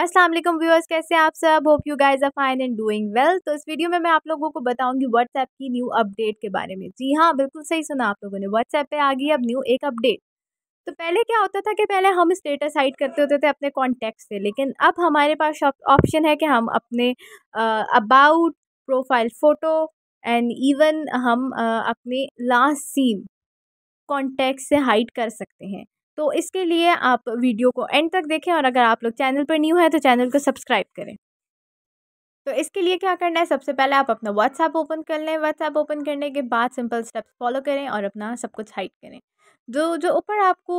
Aslam viewers कैसे हैं आप सब hope you guys are fine and doing well तो इस वीडियो में मैं आप लोगों को बताऊंगी व्हाट्सएप की न्यू अपडेट के बारे में जी हाँ बिल्कुल सही सुना आप लोगों ने व्हाट्सएप पे आ गई अब न्यू एक अपडेट तो पहले क्या होता था कि पहले हम स्टेटस हाइड करते होते थे अपने कॉन्टैक्ट से लेकिन अब हमारे पास ऑप्शन है कि हम अपने about profile photo and even हम आ, अपने लास्ट सीन कॉन्टैक्ट से हाइड कर सकते हैं तो इसके लिए आप वीडियो को एंड तक देखें और अगर आप लोग चैनल पर न्यू हैं तो चैनल को सब्सक्राइब करें तो इसके लिए क्या करना है सबसे पहले आप अपना व्हाट्सएप ओपन कर लें व्हाट्सएप ओपन करने के बाद सिंपल स्टेप्स फॉलो करें और अपना सब कुछ हाइड करें जो जो ऊपर आपको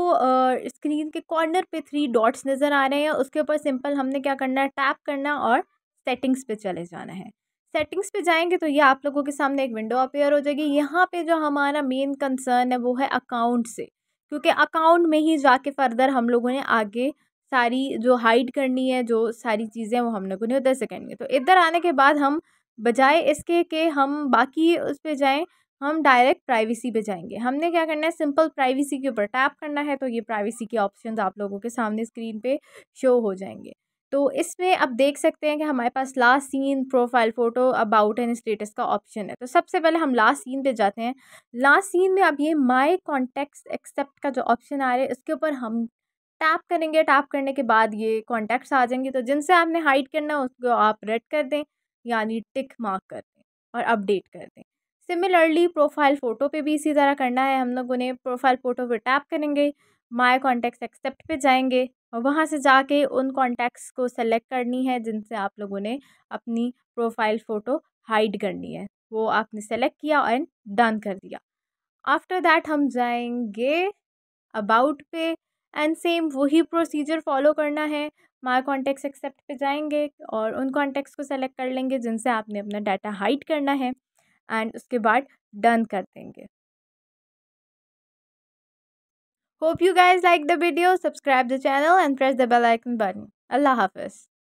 स्क्रीन के कॉर्नर पे थ्री डॉट्स नज़र आ रहे हैं उसके ऊपर सिंपल हमने क्या करना है टैप करना और सेटिंग्स पे चले जाना है सेटिंग्स पे जाएंगे तो ये आप लोगों के सामने एक विंडो अपेयर हो जाएगी यहाँ पे जो हमारा मेन कंसर्न है वो है अकाउंट से क्योंकि अकाउंट में ही जाके फर्दर हम लोगों ने आगे सारी जो हाइड करनी है जो सारी चीज़ें वो हम लोगों ने उधर से करनी है तो इधर आने के बाद हम बजाय इसके कि हम बाकी उस पर जाएँ हम डायरेक्ट प्राइवेसी पे जाएंगे हमने क्या करना है सिंपल प्राइवेसी के ऊपर टैप करना है तो ये प्राइवेसी के ऑप्शन आप लोगों के सामने स्क्रीन पे शो हो जाएंगे तो इसमें आप देख सकते हैं कि हमारे पास last seen profile photo about and status का ऑप्शन है तो सबसे पहले हम लास्ट सीन पे जाते हैं लास्ट सीन में अब ये माई कॉन्टेक्ट एक्सेप्ट का जो ऑप्शन आ रहा है इसके ऊपर हम टैप करेंगे टैप करने के बाद ये कॉन्टैक्ट्स आ जाएंगे तो जिनसे आपने हाइड करना है उसको आप रेड कर दें यानी टिक मार्क कर दें और अपडेट कर दें सिमिलरली प्रोफाइल फ़ोटो पे भी इसी तरह करना है हम लोगों ने प्रोफाइल फ़ोटो पे टैप करेंगे माय कॉन्टैक्ट्स एक्सेप्ट पे जाएंगे और वहाँ से जाके उन कॉन्टैक्ट्स को सेलेक्ट करनी है जिनसे आप लोगों ने अपनी प्रोफाइल फ़ोटो हाइड करनी है वो आपने सेलेक्ट किया एंड डन कर दिया आफ्टर दैट हम जाएंगे अबाउट पे एंड सेम वही प्रोसीजर फॉलो करना है माई कॉन्टैक्ट्स एक्सेप्ट पे जाएंगे और उन कॉन्टैक्ट्स को सेलेक्ट कर लेंगे जिनसे आपने अपना डाटा हाइड करना है एंड उसके बाद डन कर देंगे Hope you guys like the video, subscribe the channel and press the bell icon button. Allah Hafiz.